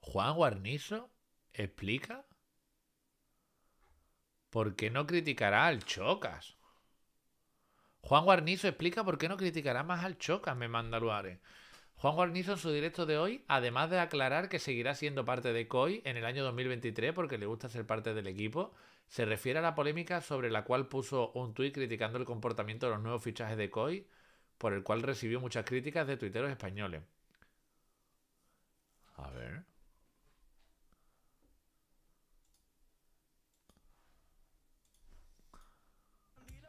Juan Guarnizo explica por qué no criticará al Chocas. Juan Guarnizo explica por qué no criticará más al Chocas, me manda Luare. Juan Guarnizo en su directo de hoy, además de aclarar que seguirá siendo parte de COI en el año 2023 porque le gusta ser parte del equipo, se refiere a la polémica sobre la cual puso un tuit criticando el comportamiento de los nuevos fichajes de COI por el cual recibió muchas críticas de tuiteros españoles. A ver.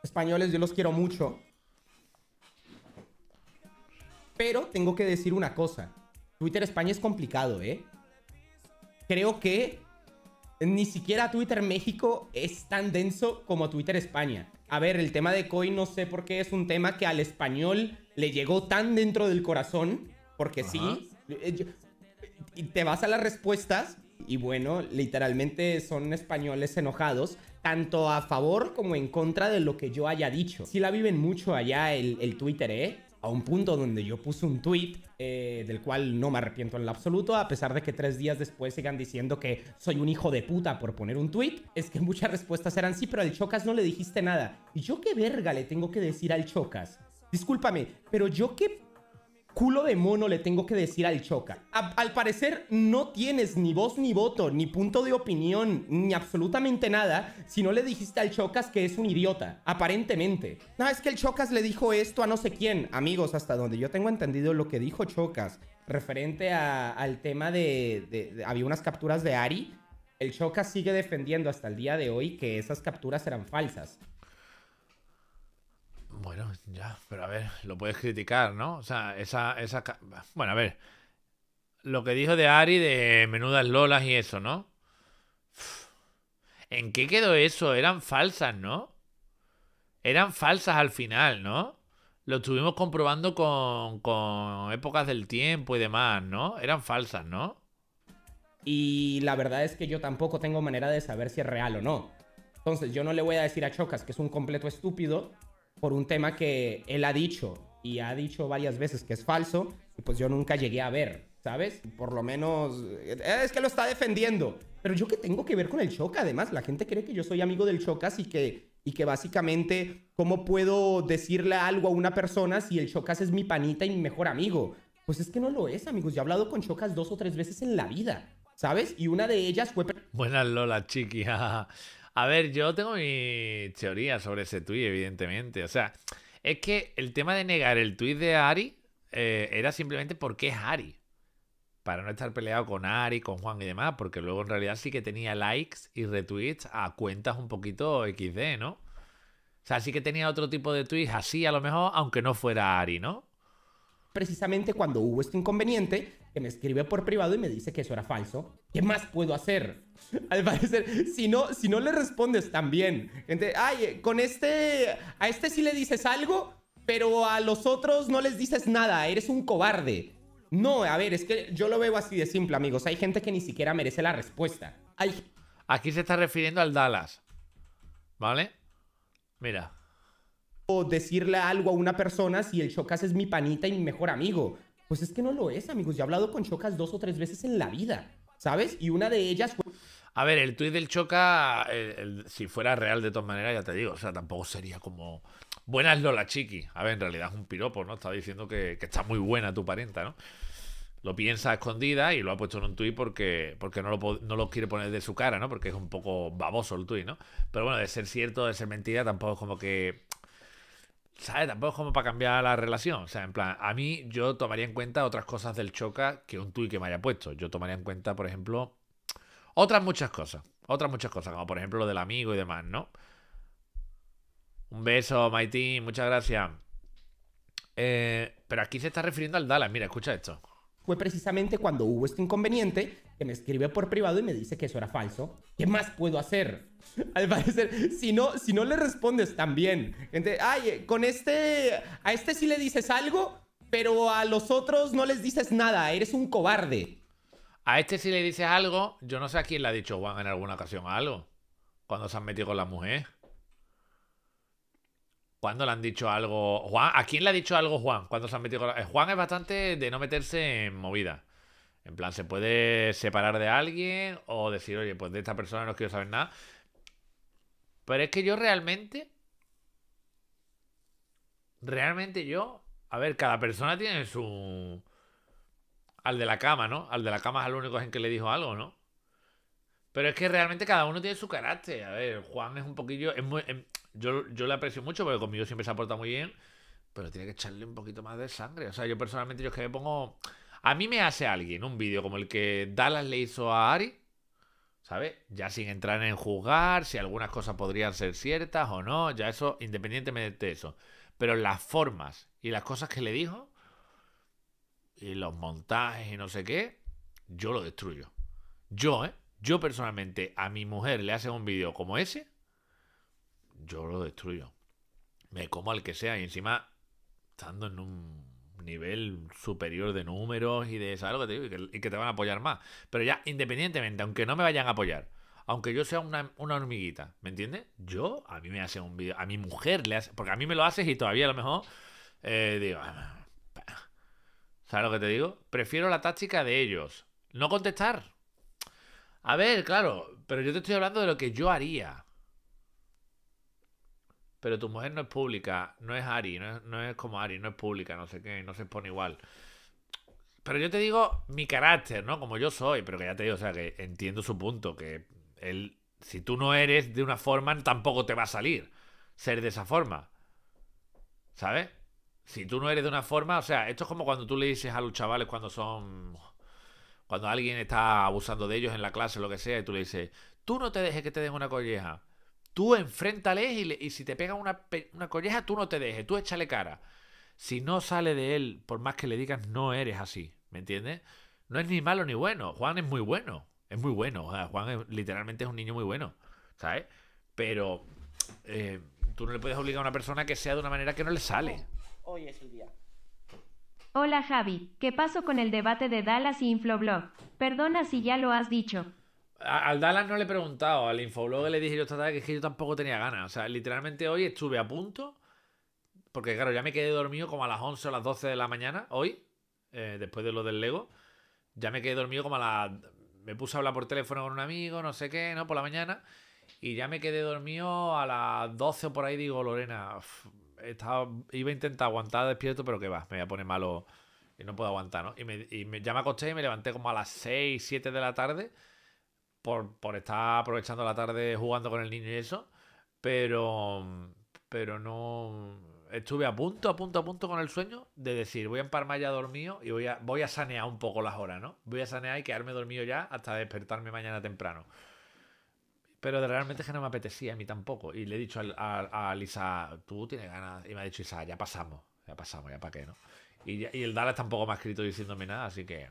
Españoles, yo los quiero mucho. Pero tengo que decir una cosa. Twitter España es complicado, ¿eh? Creo que ni siquiera Twitter México es tan denso como Twitter España a ver, el tema de Koi no sé por qué es un tema que al español le llegó tan dentro del corazón, porque sí, eh, y te vas a las respuestas y bueno, literalmente son españoles enojados, tanto a favor como en contra de lo que yo haya dicho. Sí la viven mucho allá el, el Twitter, ¿eh? a un punto donde yo puse un tweet eh, del cual no me arrepiento en lo absoluto, a pesar de que tres días después sigan diciendo que soy un hijo de puta por poner un tweet, es que muchas respuestas eran sí, pero al Chocas no le dijiste nada. ¿Y yo qué verga le tengo que decir al Chocas? Discúlpame, pero yo qué culo de mono le tengo que decir al Choca. al parecer no tienes ni voz ni voto, ni punto de opinión, ni absolutamente nada si no le dijiste al Chocas que es un idiota, aparentemente. No, es que el Chocas le dijo esto a no sé quién. Amigos, hasta donde yo tengo entendido lo que dijo Chocas referente al tema de... Había unas capturas de Ari. El Chocas sigue defendiendo hasta el día de hoy que esas capturas eran falsas. Bueno, ya, pero a ver, lo puedes criticar, ¿no? O sea, esa, Bueno, a ver, lo que dijo de Ari de menudas lolas y eso, ¿no? ¿En qué quedó eso? Eran falsas, ¿no? Eran falsas al final, ¿no? Lo estuvimos comprobando con, con épocas del tiempo y demás, ¿no? Eran falsas, ¿no? Y la verdad es que yo tampoco tengo manera de saber si es real o no. Entonces yo no le voy a decir a Chocas que es un completo estúpido por un tema que él ha dicho y ha dicho varias veces que es falso, y pues yo nunca llegué a ver, ¿sabes? Por lo menos eh, es que lo está defendiendo. Pero yo qué tengo que ver con el chocas, además, la gente cree que yo soy amigo del Chocas y que, y que básicamente, ¿cómo puedo decirle algo a una persona si el Chocas es mi panita y mi mejor amigo? Pues es que no lo es, amigos. Yo he hablado con Chocas dos o tres veces en la vida, ¿sabes? Y una de ellas fue... Buena Lola, chiqui. A ver, yo tengo mi teoría sobre ese tuit, evidentemente. O sea, es que el tema de negar el tuit de Ari eh, era simplemente porque es Ari. Para no estar peleado con Ari, con Juan y demás, porque luego en realidad sí que tenía likes y retweets a cuentas un poquito XD, ¿no? O sea, sí que tenía otro tipo de tweets así a lo mejor, aunque no fuera Ari, ¿no? Precisamente cuando hubo este inconveniente, que me escribe por privado y me dice que eso era falso. ¿Qué más puedo hacer? Al parecer, si no, si no le respondes también, gente, ay, eh, con este, a este sí le dices algo, pero a los otros no les dices nada, eres un cobarde. No, a ver, es que yo lo veo así de simple, amigos. Hay gente que ni siquiera merece la respuesta. Aquí se está refiriendo al Dallas. ¿Vale? Mira. O decirle algo a una persona si el Chocas es mi panita y mi mejor amigo. Pues es que no lo es, amigos. Yo he hablado con Chocas dos o tres veces en la vida, ¿sabes? Y una de ellas fue... A ver, el tuit del Choca, si fuera real de todas maneras, ya te digo, o sea, tampoco sería como... buena es Lola Chiqui. A ver, en realidad es un piropo, ¿no? Está diciendo que, está muy buena tu parenta, ¿no? Lo piensa a escondida y lo ha puesto en un tuit porque, porque no, lo, no lo quiere poner de su cara, ¿no? Porque es un poco baboso el tuit, ¿no? Pero bueno, de ser cierto, de ser mentira, tampoco es como que ¿sabes? Tampoco es como para cambiar la relación. O sea, en plan, a mí yo tomaría en cuenta otras cosas del choca que un tuit que me haya puesto. Yo tomaría en cuenta, por ejemplo, otras muchas cosas. Otras muchas cosas, como por ejemplo lo del amigo y demás, ¿no? Un beso, Maitín, muchas gracias. Eh, pero aquí se está refiriendo al Dallas. Mira, escucha esto fue precisamente cuando hubo este inconveniente que me escribe por privado y me dice que eso era falso. ¿Qué más puedo hacer? Al parecer, si no, si no le respondes también, gente, ay, eh, con este, a este sí le dices algo, pero a los otros no les dices nada, eres un cobarde. A este sí le dices algo, yo no sé a quién le ha dicho Juan en alguna ocasión algo, cuando se han metido con la mujer. ¿Cuándo le han dicho algo? Juan, ¿a quién le ha dicho algo Juan? ¿Cuándo se han metido? Juan es bastante de no meterse en movida. En plan, se puede separar de alguien o decir, oye, pues de esta persona no quiero saber nada. Pero es que yo realmente. Realmente yo. A ver, cada persona tiene su. Al de la cama, ¿no? Al de la cama es el único en que le dijo algo, ¿no? Pero es que realmente cada uno tiene su carácter. A ver, Juan es un poquillo. Es muy, em, yo, le aprecio mucho porque conmigo siempre se aporta muy bien, pero tiene que echarle un poquito más de sangre. O sea, yo personalmente, yo es que me pongo. A mí me hace alguien un vídeo como el que Dallas le hizo a Ari, ¿sabes? Ya sin entrar en juzgar, si algunas cosas podrían ser ciertas o no, ya eso, independientemente de eso. Pero las formas y las cosas que le dijo, y los montajes y no sé qué, yo lo destruyo. Yo, ¿eh? Yo personalmente a mi mujer le hace un vídeo como ese yo lo destruyo. Me como al que sea y encima estando en un nivel superior de números y de ¿sabes lo que te digo? Y que, te van a apoyar más. Pero ya, independientemente, aunque no me vayan a apoyar, aunque yo sea una, hormiguita, ¿me entiendes? Yo, a mí me hace un vídeo, a mi mujer le hace, porque a mí me lo haces y todavía a lo mejor eh, digo, ah, ¿sabes lo que te digo? Prefiero la táctica de ellos, no contestar. A ver, claro, pero yo te estoy hablando de lo que yo haría pero tu mujer no es pública, no es Ari, no es, como Ari, no es pública, no sé qué, no se pone igual. Pero yo te digo mi carácter, ¿no? Como yo soy, pero que ya te digo, o sea, que entiendo su punto, que él, si tú no eres de una forma, tampoco te va a salir ser de esa forma. ¿Sabes? Si tú no eres de una forma, o sea, esto es como cuando tú le dices a los chavales cuando son. Cuando alguien está abusando de ellos en la clase o lo que sea, y tú le dices, tú no te dejes que te den una colleja. Tú enfréntales y, si te pega una, una colleja, tú no te dejes, tú échale cara. Si no sale de él, por más que le digas, no eres así, ¿me entiendes? No es ni malo ni bueno. Juan es muy bueno, es muy bueno. Juan literalmente es un niño muy bueno, ¿sabes? Pero eh, tú no le puedes obligar a una persona que sea de una manera que no le sale. Hola Javi, ¿qué pasó con el debate de Dallas y Infloblog? Perdona si ya lo has dicho, al Dallas no le he preguntado, al Infoblog le dije yo esta tarde que yo tampoco tenía ganas. O sea, literalmente hoy estuve a punto, porque claro, ya me quedé dormido como a las 11 o las 12 de la mañana, hoy, eh, después de lo del Lego. Ya me quedé dormido como a las. Me puse a hablar por teléfono con un amigo, no sé qué, ¿no? Por la mañana. Y ya me quedé dormido a las 12 o por ahí, digo, Lorena, estaba... iba a intentar aguantar despierto, pero que va, me voy a poner malo y no puedo aguantar, ¿no? Y, me, y me, ya me acosté y me levanté como a las 6, 7 de la tarde por, por, estar aprovechando la tarde jugando con el niño y eso, pero, pero no... Estuve a punto, a punto, a punto con el sueño de decir, voy a Parma ya dormido y voy a, voy a sanear un poco las horas, ¿no? Voy a sanear y quedarme dormido ya hasta despertarme mañana temprano. Pero realmente es que no me apetecía a mí tampoco. Y le he dicho a, Lisa, tú tienes ganas. Y me ha dicho Isa, ya pasamos, ya pasamos, ya para qué, ¿no? Y, y el Dallas tampoco me ha escrito diciéndome nada, así que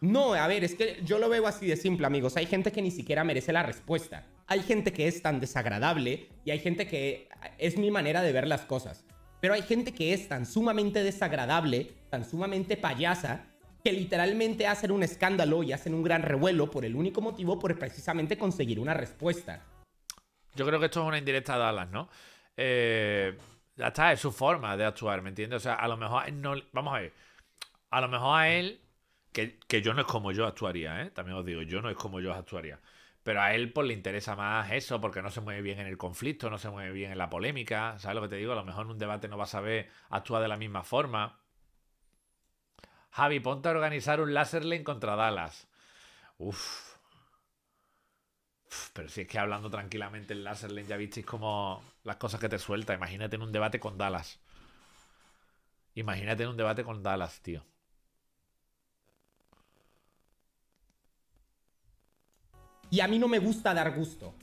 no, a ver, es que yo lo veo así de simple, amigos. Hay gente que ni siquiera merece la respuesta. Hay gente que es tan desagradable y hay gente que es mi manera de ver las cosas. Pero hay gente que es tan sumamente desagradable, tan sumamente payasa, que literalmente hacen un escándalo y hacen un gran revuelo por el único motivo por precisamente conseguir una respuesta. Yo creo que esto es una indirecta a Dallas, ¿no? Eh, ya está, es su forma de actuar, ¿me entiendes? O sea, a lo mejor no. Vamos a ver. A lo mejor a él que, yo no es como yo actuaría, ¿eh? También os digo, yo no es como yo actuaría. Pero a él pues le interesa más eso, porque no se mueve bien en el conflicto, no se mueve bien en la polémica. ¿Sabes lo que te digo? A lo mejor en un debate no vas a ver actuar de la misma forma. Javi, ponte a organizar un Laserlane contra Dallas. Uf. Pero si es que hablando tranquilamente en Laserlane ya visteis como las cosas que te suelta. Imagínate en un debate con Dallas. Imagínate en un debate con Dallas, tío. Y a mí no me gusta dar gusto.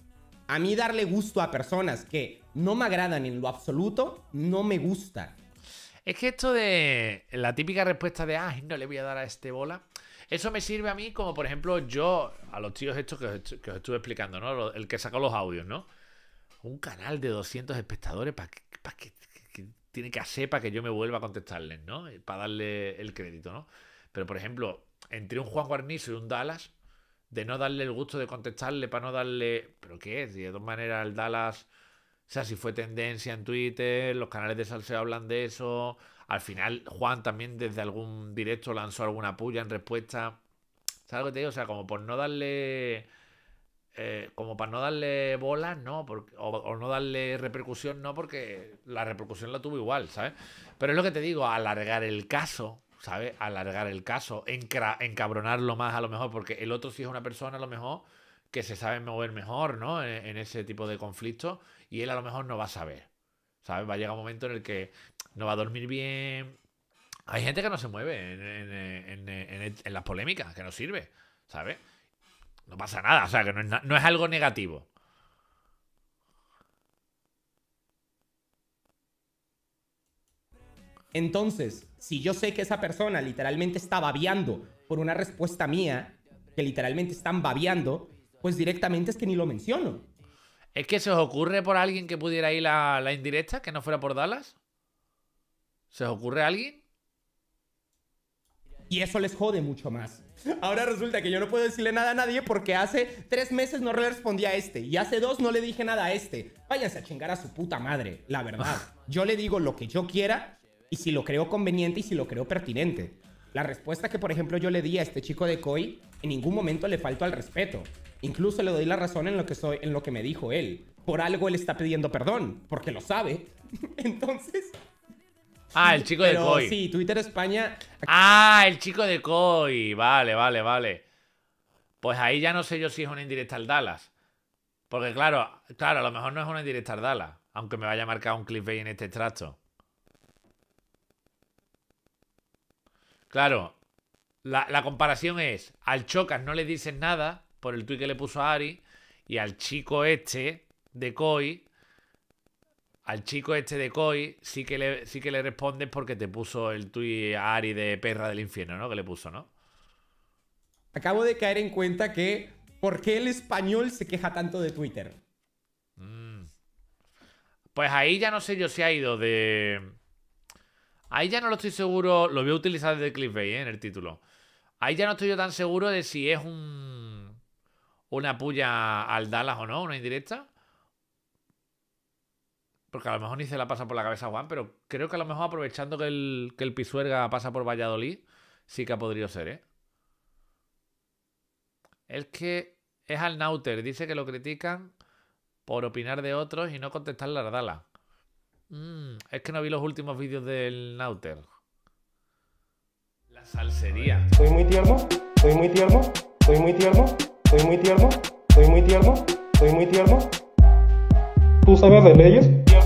A mí darle gusto a personas que no me agradan en lo absoluto, no me gusta. Es que esto de la típica respuesta de, ah, no le voy a dar a este bola, eso me sirve a mí como, por ejemplo, yo, a los tíos estos que os, estuve explicando, ¿no? El que sacó los audios, ¿no? Un canal de 200 espectadores, ¿para que, tiene que hacer para que yo me vuelva a contestarles, ¿no? Eh, para darle el crédito, ¿no? Pero, por ejemplo, entre un Juan Guarnizo y un Dallas, de no darle el gusto de contestarle para no darle. ¿Pero qué de todas maneras, el Dallas. O sea, si fue tendencia en Twitter, los canales de salseo hablan de eso. Al final, Juan también desde algún directo lanzó alguna puya en respuesta. ¿Sabes lo que te digo? O sea, como por no darle. Eh, como para no darle bolas, no, o, o, no darle repercusión, no, porque la repercusión la tuvo igual, ¿sabes? Pero es lo que te digo, alargar el caso ¿sabes? Alargar el caso, encabronarlo más a lo mejor, porque el otro sí es una persona a lo mejor que se sabe mover mejor, ¿no? E-, en, ese tipo de conflictos, y él a lo mejor no va a saber, ¿sabes? Va a llegar un momento en el que no va a dormir bien. Hay gente que no se mueve en, las polémicas, que no sirve, ¿sabes? No pasa nada, o sea, que no es, no es algo negativo. Entonces, si yo sé que esa persona literalmente está babeando por una respuesta mía, que literalmente están babeando, pues directamente es que ni lo menciono. ¿Es que se os ocurre por alguien que pudiera ir a la indirecta, que no fuera por Dallas? ¿Se os ocurre a alguien? Y eso les jode mucho más. Ahora resulta que yo no puedo decirle nada a nadie porque hace tres meses no le respondí a este y hace dos no le dije nada a este. Váyanse a chingar a su puta madre, la verdad. Yo le digo lo que yo quiera y si lo creo conveniente y si lo creo pertinente. La respuesta que, por ejemplo, yo le di a este chico de Koi, en ningún momento le faltó al respeto. Incluso le doy la razón en lo que, soy, en lo que me dijo él. Por algo él está pidiendo perdón, porque lo sabe. Entonces... Ah, el chico de Koi. Sí, Twitter España. Ah, el chico de Koi. Vale, vale, vale. Pues ahí ya no sé yo si es una indirecta al Dallas. Porque claro, claro, a lo mejor no es una indirecta al Dallas. Aunque me vaya a marcar un clip en este extracto. Claro, la, comparación es, al Chocas no le dicen nada por el tuit que le puso a Ari y al chico este de Koi, al chico este de Koi sí que le, sí que le respondes porque te puso el tuit a Ari de perra del infierno, ¿no? Que le puso, ¿no? Acabo de caer en cuenta que ¿por qué el español se queja tanto de Twitter? Mm. Pues ahí ya no sé yo si ha ido de Ahí ya no lo estoy seguro. Lo voy a utilizar desde Cliff Bay, ¿eh? en el título. Ahí ya no estoy yo tan seguro de si es un. Una puya al Dallas o no, una indirecta. Porque a lo mejor ni se la pasa por la cabeza Juan, pero creo que a lo mejor aprovechando que el, Pisuerga pasa por Valladolid, sí que ha podido ser, ¿eh? Es que es al Nauter, dice que lo critican por opinar de otros y no contestar la Dalas. Mm, es que no vi los últimos vídeos del Nauter. La salsería. Soy muy tierno, soy muy tierno, soy muy tierno, soy muy tierno, soy muy tierno, soy muy tierno. ¿Tú sabes de leyes?